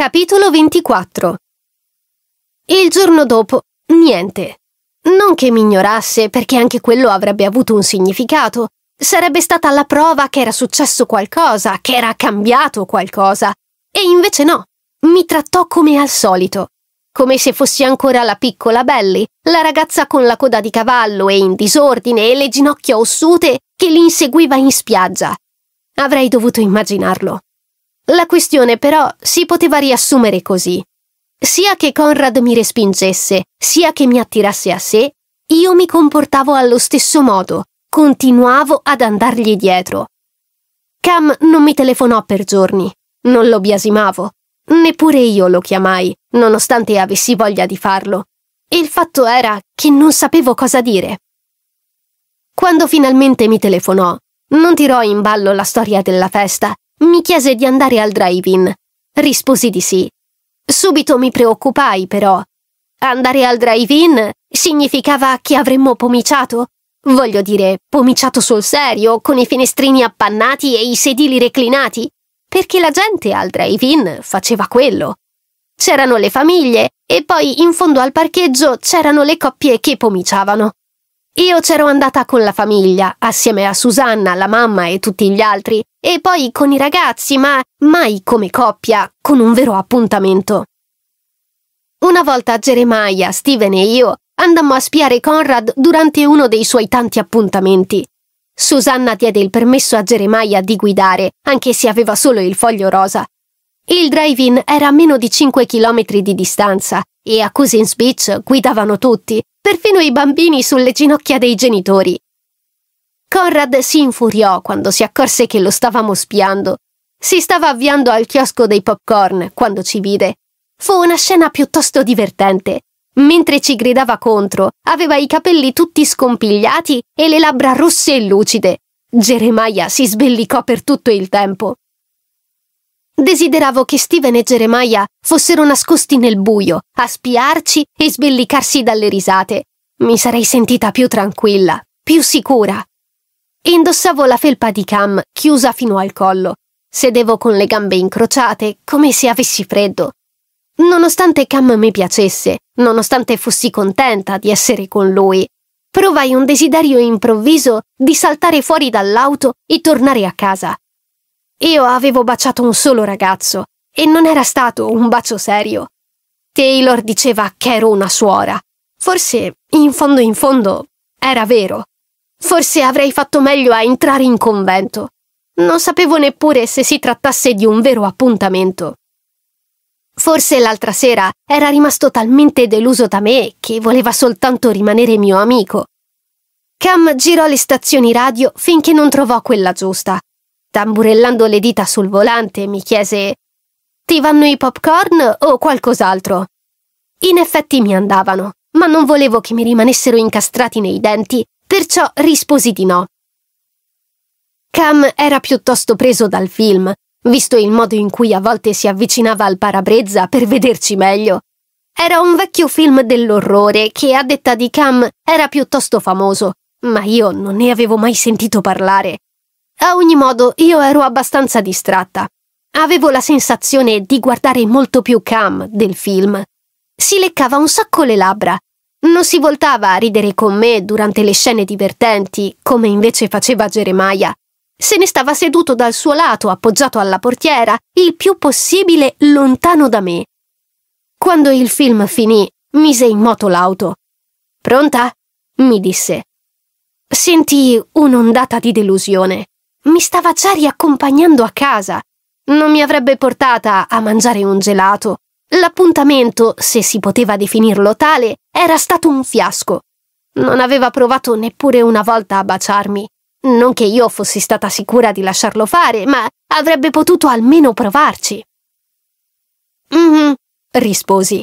Capitolo 24 Il giorno dopo, niente. Non che mi ignorasse, perché anche quello avrebbe avuto un significato. Sarebbe stata la prova che era successo qualcosa, che era cambiato qualcosa. E invece no, mi trattò come al solito. Come se fossi ancora la piccola Belly, la ragazza con la coda di cavallo e in disordine e le ginocchia ossute che li inseguiva in spiaggia. Avrei dovuto immaginarlo. La questione però si poteva riassumere così. Sia che Conrad mi respingesse, sia che mi attirasse a sé, io mi comportavo allo stesso modo, continuavo ad andargli dietro. Cam non mi telefonò per giorni, non lo biasimavo, neppure io lo chiamai, nonostante avessi voglia di farlo. E il fatto era che non sapevo cosa dire. Quando finalmente mi telefonò, non tirò in ballo la storia della festa mi chiese di andare al drive-in. Risposi di sì. Subito mi preoccupai, però. Andare al drive-in significava che avremmo pomiciato? Voglio dire, pomiciato sul serio, con i finestrini appannati e i sedili reclinati? Perché la gente al drive-in faceva quello. C'erano le famiglie e poi in fondo al parcheggio c'erano le coppie che pomiciavano. Io c'ero andata con la famiglia, assieme a Susanna, la mamma e tutti gli altri, e poi con i ragazzi, ma mai come coppia, con un vero appuntamento. Una volta Jeremiah, Steven e io andammo a spiare Conrad durante uno dei suoi tanti appuntamenti. Susanna diede il permesso a Jeremiah di guidare, anche se aveva solo il foglio rosa. Il drive-in era a meno di 5 km di distanza e a Cousins Beach guidavano tutti, perfino i bambini sulle ginocchia dei genitori. Conrad si infuriò quando si accorse che lo stavamo spiando. Si stava avviando al chiosco dei popcorn quando ci vide. Fu una scena piuttosto divertente. Mentre ci gridava contro, aveva i capelli tutti scompigliati e le labbra rosse e lucide. Jeremiah si sbellicò per tutto il tempo. Desideravo che Steven e Jeremiah fossero nascosti nel buio, a spiarci e sbellicarsi dalle risate. Mi sarei sentita più tranquilla, più sicura e indossavo la felpa di cam chiusa fino al collo. Sedevo con le gambe incrociate, come se avessi freddo. Nonostante Cam mi piacesse, nonostante fossi contenta di essere con lui, provai un desiderio improvviso di saltare fuori dall'auto e tornare a casa. Io avevo baciato un solo ragazzo e non era stato un bacio serio. Taylor diceva che ero una suora. Forse, in fondo in fondo, era vero. Forse avrei fatto meglio a entrare in convento. Non sapevo neppure se si trattasse di un vero appuntamento. Forse l'altra sera era rimasto talmente deluso da me che voleva soltanto rimanere mio amico. Cam girò le stazioni radio finché non trovò quella giusta. Tamburellando le dita sul volante mi chiese Ti vanno i popcorn o qualcos'altro? In effetti mi andavano, ma non volevo che mi rimanessero incastrati nei denti perciò risposi di no. Cam era piuttosto preso dal film, visto il modo in cui a volte si avvicinava al parabrezza per vederci meglio. Era un vecchio film dell'orrore che, a detta di Cam, era piuttosto famoso, ma io non ne avevo mai sentito parlare. A ogni modo, io ero abbastanza distratta. Avevo la sensazione di guardare molto più Cam del film. Si leccava un sacco le labbra non si voltava a ridere con me durante le scene divertenti, come invece faceva Geremia. Se ne stava seduto dal suo lato, appoggiato alla portiera, il più possibile lontano da me. Quando il film finì, mise in moto l'auto. Pronta? mi disse. Sentì un'ondata di delusione. Mi stava già riaccompagnando a casa. Non mi avrebbe portata a mangiare un gelato, L'appuntamento, se si poteva definirlo tale, era stato un fiasco. Non aveva provato neppure una volta a baciarmi. Non che io fossi stata sicura di lasciarlo fare, ma avrebbe potuto almeno provarci. Mm-hmm, risposi.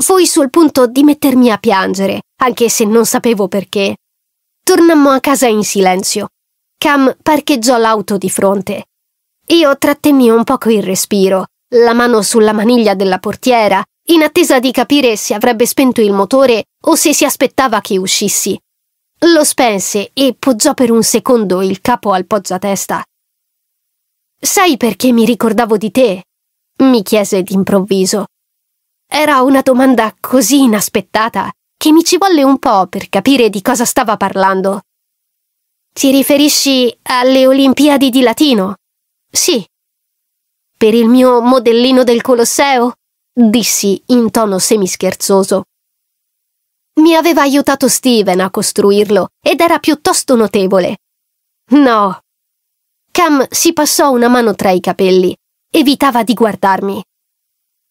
Fui sul punto di mettermi a piangere, anche se non sapevo perché. Tornammo a casa in silenzio. Cam parcheggiò l'auto di fronte. Io trattenni un poco il respiro, la mano sulla maniglia della portiera, in attesa di capire se avrebbe spento il motore o se si aspettava che uscissi. Lo spense e poggiò per un secondo il capo al poggiatesta. Sai perché mi ricordavo di te? mi chiese d'improvviso. Era una domanda così inaspettata che mi ci volle un po' per capire di cosa stava parlando. Ti riferisci alle Olimpiadi di Latino? Sì, per il mio modellino del Colosseo? dissi in tono semischerzoso. Mi aveva aiutato Steven a costruirlo ed era piuttosto notevole. No. Cam si passò una mano tra i capelli. Evitava di guardarmi.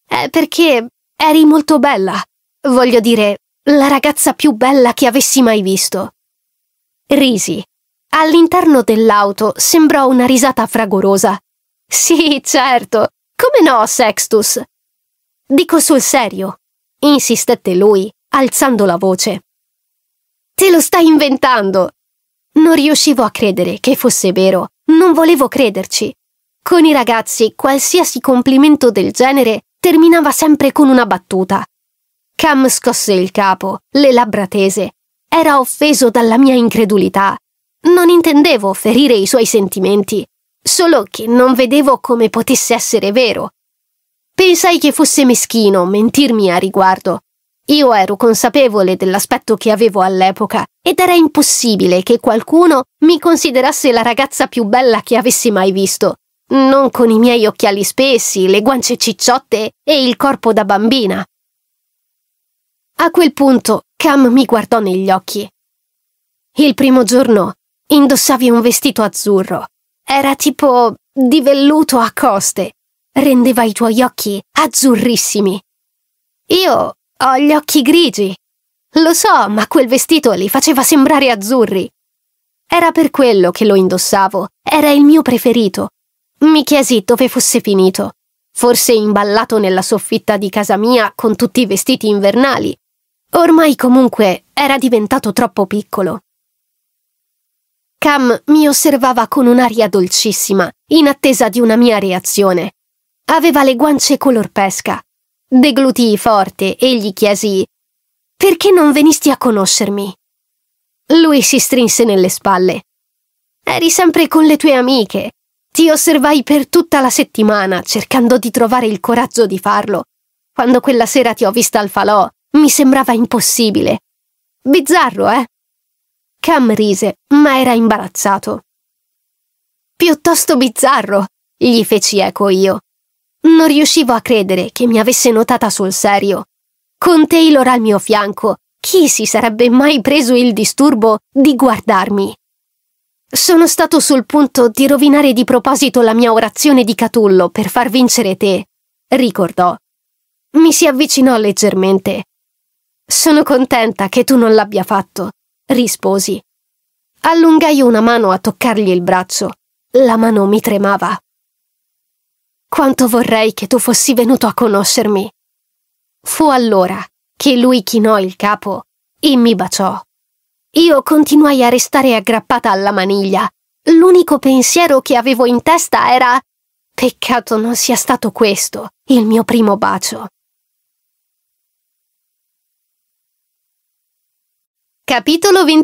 È perché eri molto bella. Voglio dire, la ragazza più bella che avessi mai visto. Risi. All'interno dell'auto sembrò una risata fragorosa sì, certo. Come no, Sextus? Dico sul serio, insistette lui, alzando la voce. Te lo stai inventando! Non riuscivo a credere che fosse vero, non volevo crederci. Con i ragazzi qualsiasi complimento del genere terminava sempre con una battuta. Cam scosse il capo, le labbra tese. Era offeso dalla mia incredulità. Non intendevo ferire i suoi sentimenti, solo che non vedevo come potesse essere vero. Pensai che fosse meschino mentirmi a riguardo. Io ero consapevole dell'aspetto che avevo all'epoca ed era impossibile che qualcuno mi considerasse la ragazza più bella che avessi mai visto, non con i miei occhiali spessi, le guance cicciotte e il corpo da bambina. A quel punto Cam mi guardò negli occhi. Il primo giorno indossavi un vestito azzurro era tipo di velluto a coste. Rendeva i tuoi occhi azzurrissimi. Io ho gli occhi grigi. Lo so, ma quel vestito li faceva sembrare azzurri. Era per quello che lo indossavo. Era il mio preferito. Mi chiesi dove fosse finito. Forse imballato nella soffitta di casa mia con tutti i vestiti invernali. Ormai comunque era diventato troppo piccolo. Cam mi osservava con un'aria dolcissima, in attesa di una mia reazione. Aveva le guance color pesca. Deglutii forte e gli chiesi «Perché non venisti a conoscermi?» Lui si strinse nelle spalle. Eri sempre con le tue amiche. Ti osservai per tutta la settimana, cercando di trovare il coraggio di farlo. Quando quella sera ti ho vista al falò, mi sembrava impossibile. Bizzarro, eh? Cam rise, ma era imbarazzato. Piuttosto bizzarro, gli feci eco io. Non riuscivo a credere che mi avesse notata sul serio. Con Taylor al mio fianco, chi si sarebbe mai preso il disturbo di guardarmi? Sono stato sul punto di rovinare di proposito la mia orazione di Catullo per far vincere te, ricordò. Mi si avvicinò leggermente. Sono contenta che tu non l'abbia fatto, risposi. Allungai una mano a toccargli il braccio. La mano mi tremava. Quanto vorrei che tu fossi venuto a conoscermi. Fu allora che lui chinò il capo e mi baciò. Io continuai a restare aggrappata alla maniglia. L'unico pensiero che avevo in testa era Peccato non sia stato questo il mio primo bacio. capitolo 25